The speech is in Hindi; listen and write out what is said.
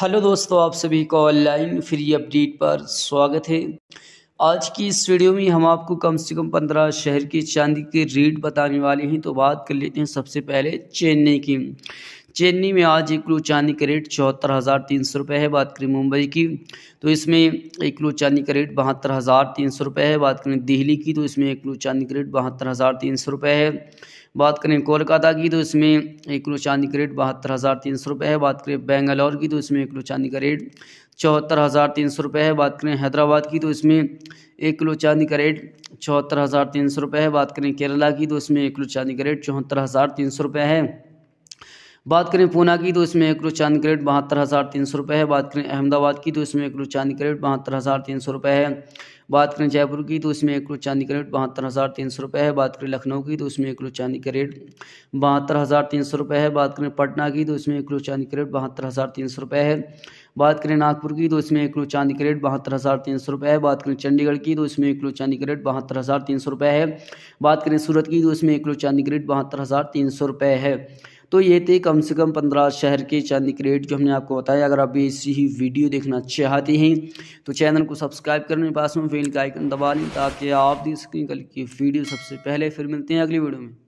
हेलो दोस्तों आप सभी को ऑनलाइन फ्री अपडेट पर स्वागत है आज की इस वीडियो में हम आपको कम से कम पंद्रह शहर के चांदी के रेट बताने वाले हैं तो बात कर लेते हैं सबसे पहले चेन्नई की चेन्नई में आज एक किलो चांदी का रेट चौहत्तर हज़ार तीन सौ रुपये है बात करें मुंबई की तो इसमें एक किलो चांदी का रेट बहत्तर हज़ार तीन सौ रुपये है बात करें दिल्ली की तो इसमें एक किलो चांदी का रेट बहत्तर हज़ार तीन सौ रुपये है बात करें कोलकाता की तो इसमें एक किलो चांदी का रेट बहत्तर हज़ार तीन सौ रुपये है बात करें बेंगलौर की तो इसमें एक किलो चांदी का रेट चौहत्तर हज़ार तीन सौ रुपये है बात करें हैदराबाद की तो इसमें एक किलो चांदी का रेट चौहत्तर हज़ार तीन सौ रुपये है बात करें केरला की तो इसमें एक किलो चांदी का रेट चौहत्तर हज़ार तीन सौ रुपये है बात करें पूना की तो इसमें एक चांदी करेट बहत्तर हज़ार तीन सौ रुपये है बात करें अहमदाबाद की तो इसमें एक चांदी करेट बहत्तर हज़ार तीन सौ रुपये है बात करें जयपुर की तो इसमें एक चांदी करेट बहत्तर हज़ार तीन सौ रुपये है बात करें लखनऊ की तो इसमें एक चांदी करेट बहत्तर हज़ार तीन सौ रुपये है बात करें पटना की तो इसमें एक चांदी करेट बहत्तर हज़ार तीन सौ रुपये है बात करें नागपुर की तो इसमें एक चांदी करेट बहत्तर हज़ार तीन सौ रुपये है बात करें चंडीगढ़ की तो इसमें एक चांदी करेट बहत्तर हज़ार तीन सौ रुपये है बात करें सूरत की तो इसमें एक चांदी करेट बहत्तर हज़ार तीन सौ रुपये है तो ये थे कम से कम पंद्रह शहर के चांदी के रेट जो हमने आपको बताया अगर आप ऐसी ही वीडियो देखना चाहते हैं तो चैनल को सब्सक्राइब करने पास में फेल का आइकन दबा लें ताकि आप देख सकें कल की वीडियो सबसे पहले फिर मिलते हैं अगली वीडियो में